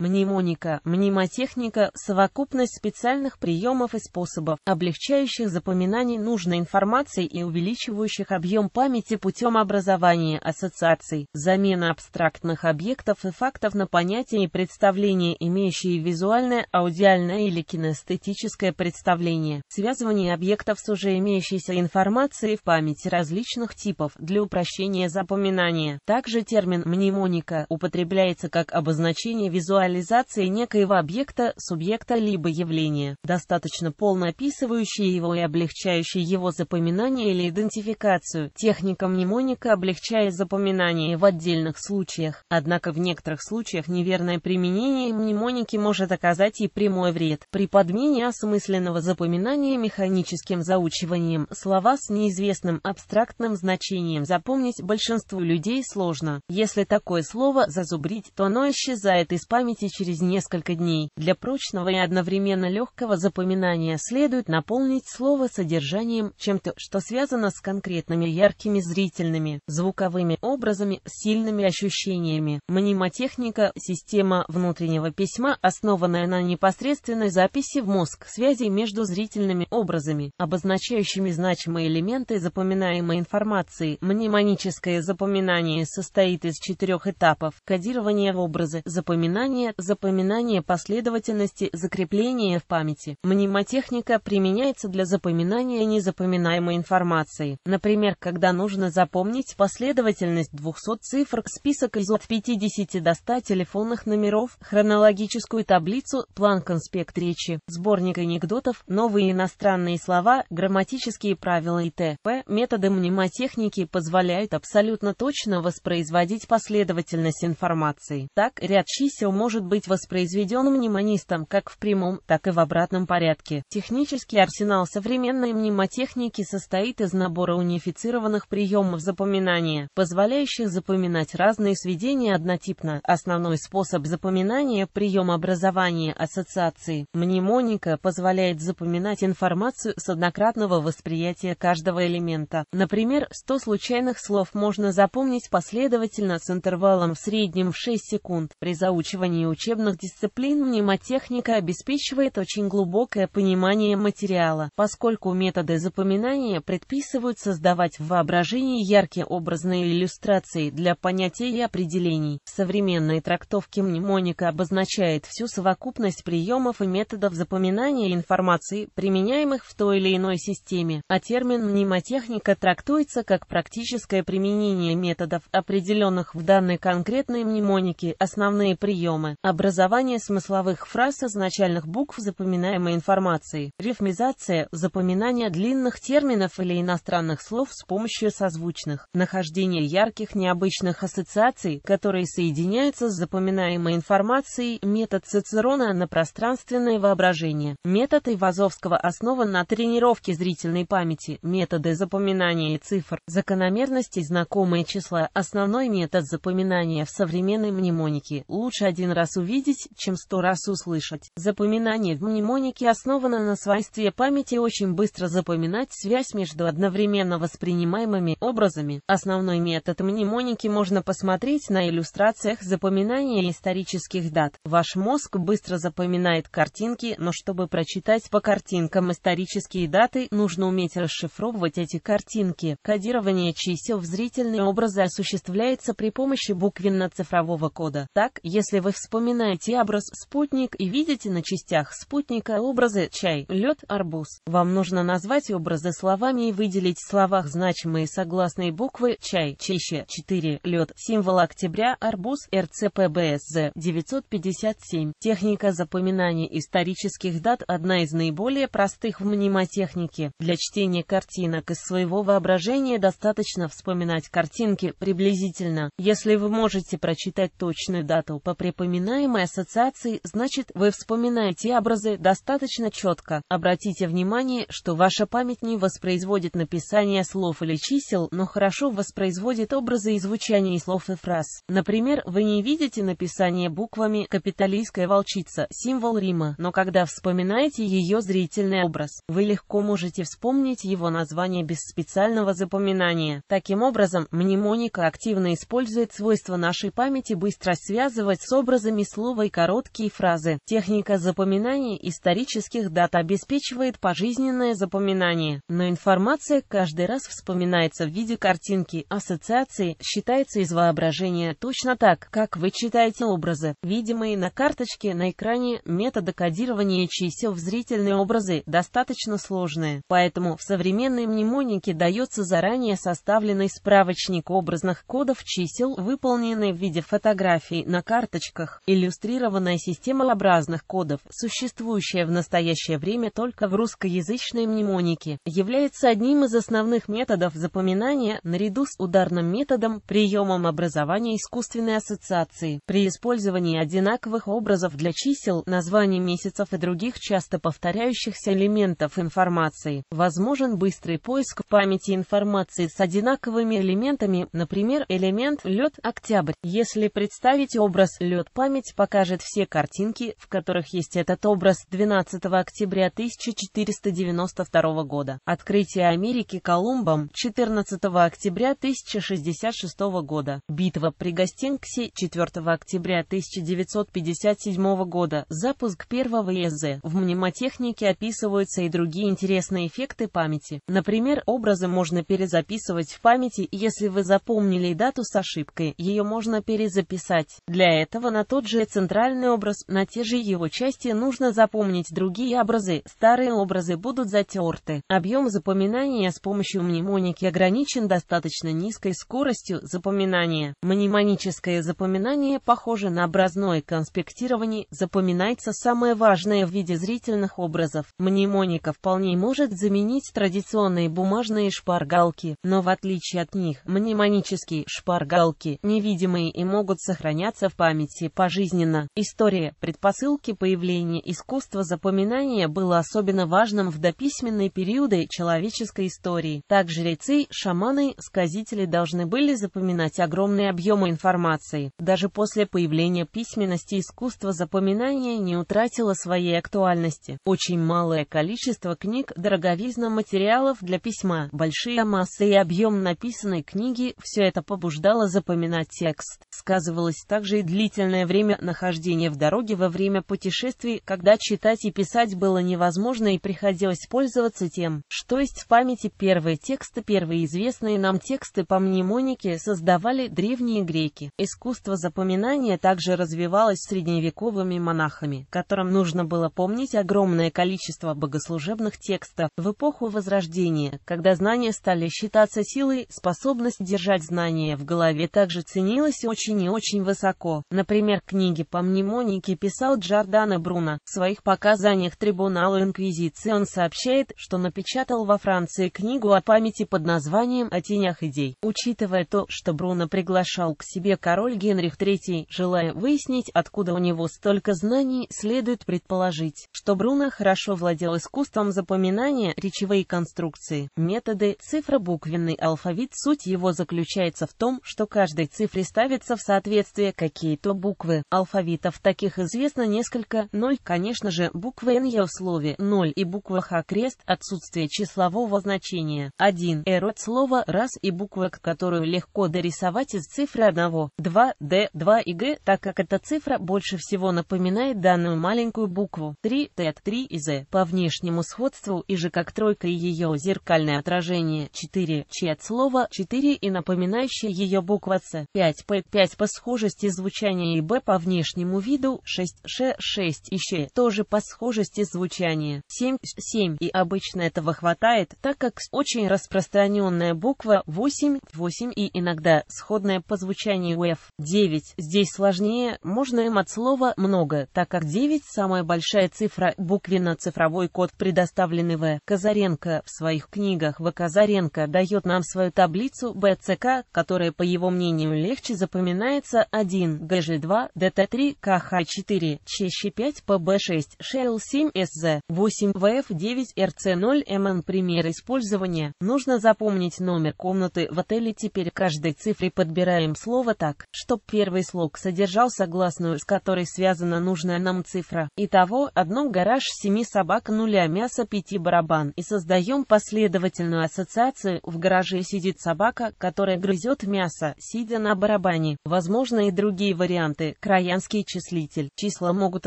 Мнемоника, мнемотехника – совокупность специальных приемов и способов, облегчающих запоминание нужной информации и увеличивающих объем памяти путем образования ассоциаций, замена абстрактных объектов и фактов на понятия и представления, имеющие визуальное, аудиальное или кинестетическое представление, связывание объектов с уже имеющейся информацией в памяти различных типов для упрощения запоминания. Также термин «мнемоника» употребляется как обозначение визуального реализации некоего объекта, субъекта либо явления, достаточно полно описывающее его и облегчающее его запоминание или идентификацию. Техника мнемоника облегчает запоминание в отдельных случаях, однако в некоторых случаях неверное применение мнемоники может оказать и прямой вред. При подмене осмысленного запоминания механическим заучиванием слова с неизвестным абстрактным значением запомнить большинству людей сложно. Если такое слово зазубрить, то оно исчезает из памяти памяти через несколько дней. Для прочного и одновременно легкого запоминания следует наполнить слово содержанием чем-то, что связано с конкретными яркими зрительными, звуковыми образами, сильными ощущениями. Мнемотехника – система внутреннего письма, основанная на непосредственной записи в мозг связи между зрительными образами, обозначающими значимые элементы запоминаемой информации. Мнемоническое запоминание состоит из четырех этапов – кодирование в образы, запоминание изучение, запоминание последовательности, закрепление в памяти. Мнемотехника применяется для запоминания незапоминаемой информации. Например, когда нужно запомнить последовательность 200 цифр, список из от 50 до 100 телефонных номеров, хронологическую таблицу, план-конспект речи, сборник анекдотов, новые иностранные слова, грамматические правила и т.п. Методы мнемотехники позволяют абсолютно точно воспроизводить последовательность информации. Так, ряд чисел может может быть воспроизведен мнемонистом как в прямом, так и в обратном порядке. Технический арсенал современной мнемотехники состоит из набора унифицированных приемов запоминания, позволяющих запоминать разные сведения однотипно. Основной способ запоминания – прием образования ассоциации. Мнемоника позволяет запоминать информацию с однократного восприятия каждого элемента. Например, 100 случайных слов можно запомнить последовательно с интервалом в среднем в 6 секунд. При заучивании изучении учебных дисциплин мнемотехника обеспечивает очень глубокое понимание материала, поскольку методы запоминания предписывают создавать в воображении яркие образные иллюстрации для понятий и определений. В современной трактовке мнемоника обозначает всю совокупность приемов и методов запоминания информации, применяемых в той или иной системе, а термин мнемотехника трактуется как практическое применение методов, определенных в данной конкретной мнемонике, основные приемы образование смысловых фраз из начальных букв запоминаемой информации, рифмизация, запоминание длинных терминов или иностранных слов с помощью созвучных, нахождение ярких необычных ассоциаций, которые соединяются с запоминаемой информацией, метод Цицерона на пространственное воображение, метод Ивазовского основан на тренировке зрительной памяти, методы запоминания цифр, закономерности знакомые числа, основной метод запоминания в современной мнемонике, лучше один раз раз увидеть, чем сто раз услышать. Запоминание в мнемонике основано на свойстве памяти очень быстро запоминать связь между одновременно воспринимаемыми образами. Основной метод мнемоники можно посмотреть на иллюстрациях запоминания исторических дат. Ваш мозг быстро запоминает картинки, но чтобы прочитать по картинкам исторические даты, нужно уметь расшифровывать эти картинки. Кодирование чисел в зрительные образы осуществляется при помощи буквенно-цифрового кода. Так, если вы вспомните, Вспоминайте образ «спутник» и видите на частях спутника образы «чай», «лед», «арбуз». Вам нужно назвать образы словами и выделить в словах значимые согласные буквы «чай», «чище», «4», «лед», символ октября, «арбуз», РЦПБСЗ 957. Техника запоминания исторических дат – одна из наиболее простых в мнемотехнике. Для чтения картинок из своего воображения достаточно вспоминать картинки приблизительно. Если вы можете прочитать точную дату по припоминанию, вспоминаемой ассоциации, значит, вы вспоминаете образы достаточно четко. Обратите внимание, что ваша память не воспроизводит написание слов или чисел, но хорошо воспроизводит образы и звучание слов и фраз. Например, вы не видите написание буквами капиталистская волчица» символ Рима, но когда вспоминаете ее зрительный образ, вы легко можете вспомнить его название без специального запоминания. Таким образом, мнемоника активно использует свойства нашей памяти быстро связывать с образами образами слова и короткие фразы. Техника запоминания исторических дат обеспечивает пожизненное запоминание, но информация каждый раз вспоминается в виде картинки. Ассоциации считается из воображения точно так, как вы читаете образы, видимые на карточке на экране метода кодирования чисел в зрительные образы достаточно сложные, поэтому в современной мнемонике дается заранее составленный справочник образных кодов чисел, выполненный в виде фотографий на карточках. Иллюстрированная система лабразных кодов, существующая в настоящее время только в русскоязычной мнемонике, является одним из основных методов запоминания наряду с ударным методом приемом образования искусственной ассоциации. При использовании одинаковых образов для чисел, названий месяцев и других часто повторяющихся элементов информации, возможен быстрый поиск в памяти информации с одинаковыми элементами, например, элемент «лед» октябрь. Если представить образ «лед» памяти, память покажет все картинки, в которых есть этот образ 12 октября 1492 года. Открытие Америки Колумбом 14 октября 1066 года. Битва при Гастингсе 4 октября 1957 года. Запуск первого ЕЗ. В мнемотехнике описываются и другие интересные эффекты памяти. Например, образы можно перезаписывать в памяти, если вы запомнили дату с ошибкой, ее можно перезаписать. Для этого на то тот же центральный образ, на те же его части нужно запомнить другие образы, старые образы будут затерты. Объем запоминания с помощью мнемоники ограничен достаточно низкой скоростью запоминания. Мнемоническое запоминание похоже на образное конспектирование, запоминается самое важное в виде зрительных образов. Мнемоника вполне может заменить традиционные бумажные шпаргалки, но в отличие от них, мнемонические шпаргалки невидимые и могут сохраняться в памяти пожизненно. История, предпосылки появления искусства запоминания было особенно важным в дописьменные периоды человеческой истории. Так жрецы, шаманы, сказители должны были запоминать огромные объемы информации. Даже после появления письменности искусство запоминания не утратило своей актуальности. Очень малое количество книг, дороговизна материалов для письма, большие массы и объем написанной книги – все это побуждало запоминать текст. Сказывалось также и длительное время нахождения в дороге, во время путешествий, когда читать и писать было невозможно и приходилось пользоваться тем, что есть в памяти первые тексты, первые известные нам тексты по мнемонике создавали древние греки. Искусство запоминания также развивалось средневековыми монахами, которым нужно было помнить огромное количество богослужебных текстов в эпоху Возрождения, когда знания стали считаться силой, способность держать знания в голове также ценилась очень и очень высоко. Например, книги по мнемонике писал Джордано Бруно. В своих показаниях трибунала Инквизиции он сообщает, что напечатал во Франции книгу о памяти под названием «О тенях идей». Учитывая то, что Бруно приглашал к себе король Генрих III, желая выяснить, откуда у него столько знаний, следует предположить, что Бруно хорошо владел искусством запоминания, речевые конструкции, методы, цифробуквенный алфавит. Суть его заключается в том, что каждой цифре ставится в соответствие какие-то буквы буквы. Алфавитов таких известно несколько, ноль ну конечно же, буква Н в слове 0 и буква Х крест, отсутствие числового значения. 1. Р от слова раз и буква К, которую легко дорисовать из цифры 1. 2. Д, 2 и Г, так как эта цифра больше всего напоминает данную маленькую букву. 3. Т от 3 и З, по внешнему сходству и же как тройка и ее зеркальное отражение. 4. Ч от слова 4 и напоминающая ее буква С. 5. П, 5 по схожести звучания и Б по внешнему виду, 6 Ш, 6 еще тоже по схожести звучания, 7 7 и обычно этого хватает, так как очень распространенная буква 8 8 и иногда сходная по звучанию F. 9 здесь сложнее, можно им от слова много, так как 9 самая большая цифра, буквенно-цифровой код предоставленный В. Казаренко в своих книгах В. Казаренко дает нам свою таблицу БЦК, которая, по его мнению, легче запоминается 1 ГЖ2 ДТ3, КХ4, ЧЩ5, ПБ6, ШЛ7, СЗ, 8, ВФ9, РЦ0, МН. Пример использования. Нужно запомнить номер комнаты в отеле. Теперь каждой цифре подбираем слово так, чтобы первый слог содержал согласную, с которой связана нужная нам цифра. Итого, одно гараж, 7 собак, нуля мяса, 5 барабан. И создаем последовательную ассоциацию. В гараже сидит собака, которая грызет мясо, сидя на барабане. Возможно и другие варианты, Краянский числитель. Числа могут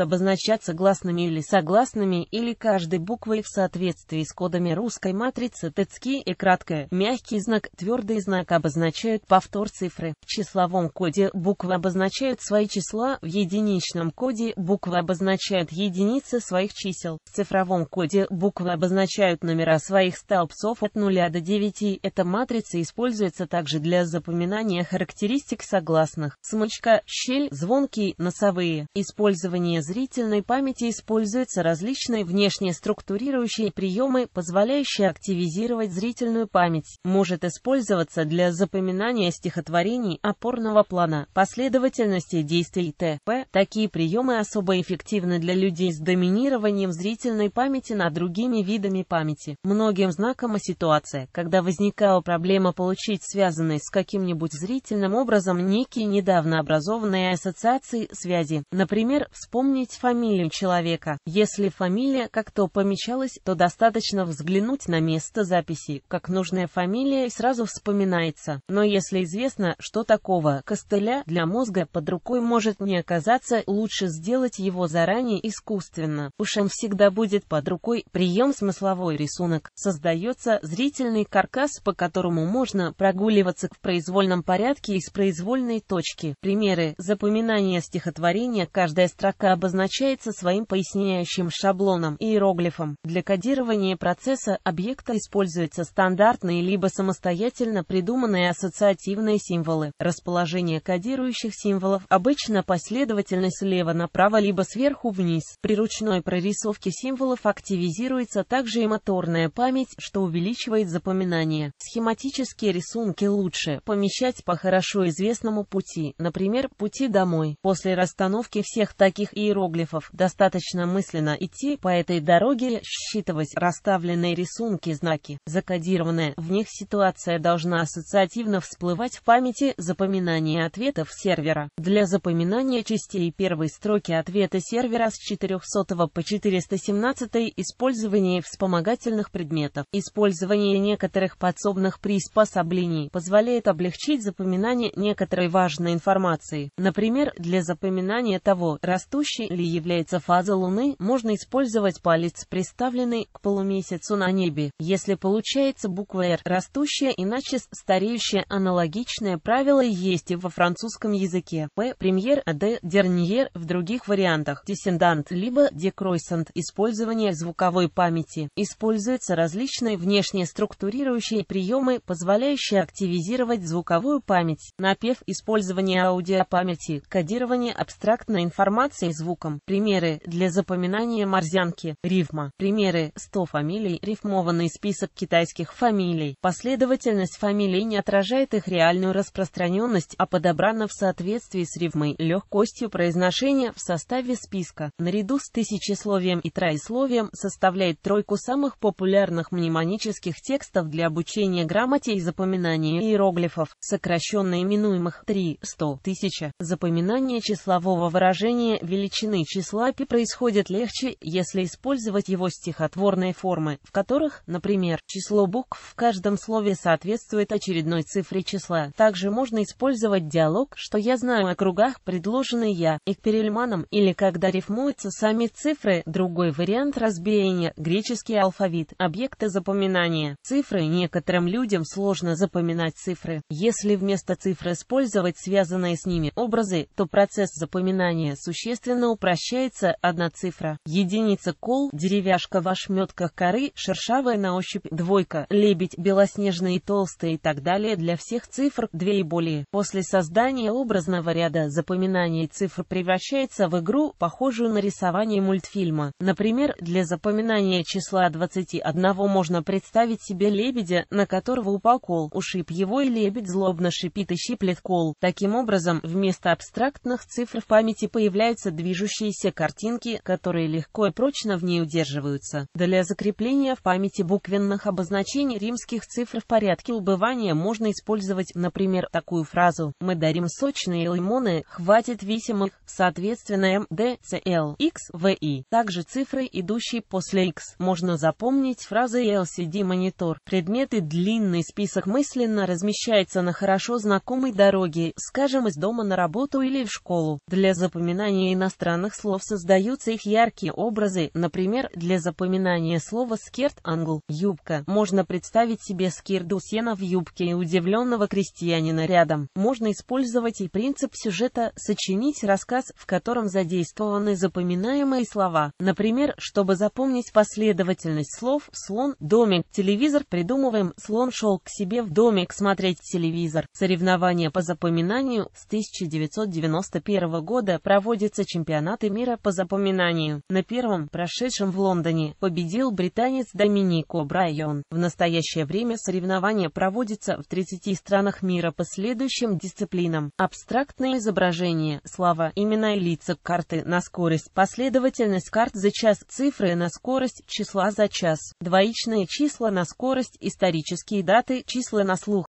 обозначаться гласными или согласными, или каждой буквой в соответствии с кодами русской матрицы. Тецки и краткое, мягкий знак, твердый знак обозначают повтор цифры. В числовом коде буквы обозначают свои числа, в единичном коде буквы обозначают единицы своих чисел. В цифровом коде буквы обозначают номера своих столбцов от 0 до 9. Эта матрица используется также для запоминания характеристик согласных. Смычка, щель, звон Тонкие, носовые. Использование зрительной памяти используются различные внешне структурирующие приемы, позволяющие активизировать зрительную память. Может использоваться для запоминания стихотворений опорного плана, последовательности действий т.п. Такие приемы особо эффективны для людей с доминированием зрительной памяти над другими видами памяти. Многим знакома ситуация, когда возникала проблема получить связанный с каким-нибудь зрительным образом некие недавно образованные ассоциации ассоциаций связи. Например, вспомнить фамилию человека. Если фамилия как-то помечалась, то достаточно взглянуть на место записи, как нужная фамилия сразу вспоминается. Но если известно, что такого костыля для мозга под рукой может не оказаться, лучше сделать его заранее искусственно. Уж всегда будет под рукой прием смысловой рисунок. Создается зрительный каркас, по которому можно прогуливаться в произвольном порядке из произвольной точки. Примеры запоминания описания стихотворения каждая строка обозначается своим поясняющим шаблоном и иероглифом. Для кодирования процесса объекта используются стандартные либо самостоятельно придуманные ассоциативные символы. Расположение кодирующих символов обычно последовательно слева направо либо сверху вниз. При ручной прорисовке символов активизируется также и моторная память, что увеличивает запоминание. Схематические рисунки лучше помещать по хорошо известному пути, например, пути домой домой. После расстановки всех таких иероглифов достаточно мысленно идти по этой дороге, считывать расставленные рисунки знаки. Закодированная в них ситуация должна ассоциативно всплывать в памяти запоминание ответов сервера. Для запоминания частей первой строки ответа сервера с 400 по 417 использование вспомогательных предметов. Использование некоторых подсобных приспособлений позволяет облегчить запоминание некоторой важной информации. Например, для запоминания того, растущей ли является фаза Луны, можно использовать палец, приставленный к полумесяцу на небе. Если получается буква «Р» растущая, иначе стареющая, аналогичное правило есть и во французском языке. П. Премьер, а Д. Дерньер в других вариантах. Десендант, либо декройсант. Использование звуковой памяти. Используются различные внешне структурирующие приемы, позволяющие активизировать звуковую память. Напев использование аудиопамяти. К кодирование абстрактной информации звуком, примеры для запоминания морзянки, рифма, примеры 100 фамилий, рифмованный список китайских фамилий. Последовательность фамилий не отражает их реальную распространенность, а подобрана в соответствии с рифмой, легкостью произношения в составе списка. Наряду с тысячесловием и троисловием составляет тройку самых популярных мнемонических текстов для обучения грамоте и запоминания иероглифов, сокращенно именуемых 3, 100, 1000, запоминания знание числового выражения величины числа π происходит легче, если использовать его стихотворные формы, в которых, например, число букв в каждом слове соответствует очередной цифре числа. Также можно использовать диалог, что я знаю о кругах, предложенный я, и к или когда рифмуются сами цифры. Другой вариант разбиения – греческий алфавит, объекты запоминания. Цифры некоторым людям сложно запоминать цифры. Если вместо цифр использовать связанные с ними образы, то что процесс запоминания существенно упрощается, одна цифра, единица кол, деревяшка в ошметках коры, шершавая на ощупь, двойка, лебедь, белоснежные толстые и так далее для всех цифр, две и более. После создания образного ряда запоминание цифр превращается в игру, похожую на рисование мультфильма. Например, для запоминания числа 21 можно представить себе лебедя, на которого упал кол, ушиб его и лебедь злобно шипит и щиплет кол. Таким образом, вместо абстрактного контактных цифр в памяти появляются движущиеся картинки, которые легко и прочно в ней удерживаются. Для закрепления в памяти буквенных обозначений римских цифр в порядке убывания можно использовать, например, такую фразу «Мы дарим сочные лимоны, хватит висимых», соответственно МД, CL, X, И. Также цифры, идущие после X, можно запомнить фразой LCD-монитор. Предметы длинный список мысленно размещается на хорошо знакомой дороге, скажем, из дома на работу или или в школу. Для запоминания иностранных слов создаются их яркие образы, например, для запоминания слова «скерт» — англ, юбка. Можно представить себе скирду сена в юбке и удивленного крестьянина рядом. Можно использовать и принцип сюжета «сочинить рассказ», в котором задействованы запоминаемые слова. Например, чтобы запомнить последовательность слов «слон», «домик», «телевизор» придумываем «слон шел к себе в домик смотреть телевизор». Соревнования по запоминанию с 1990 1991 года проводятся чемпионаты мира по запоминанию. На первом, прошедшем в Лондоне, победил британец Доминик О'Брайон. В настоящее время соревнования проводятся в 30 странах мира по следующим дисциплинам. Абстрактное изображение, слова, имена и лица, карты на скорость, последовательность карт за час, цифры на скорость, числа за час, двоичные числа на скорость, исторические даты, числа на слух.